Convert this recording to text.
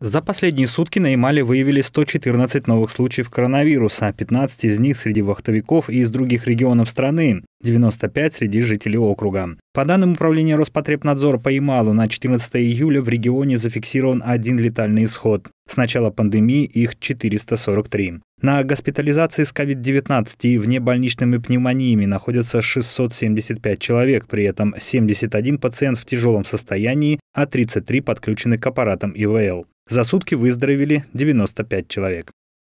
За последние сутки на Ямале выявили 114 новых случаев коронавируса, 15 из них среди вахтовиков и из других регионов страны, 95 среди жителей округа. По данным Управления Роспотребнадзора по Ямалу, на 14 июля в регионе зафиксирован один летальный исход. С начала пандемии их 443. На госпитализации с COVID-19 и внебольничными пневмониями находятся 675 человек, при этом 71 пациент в тяжелом состоянии, а 33 подключены к аппаратам ИВЛ. За сутки выздоровели 95 человек.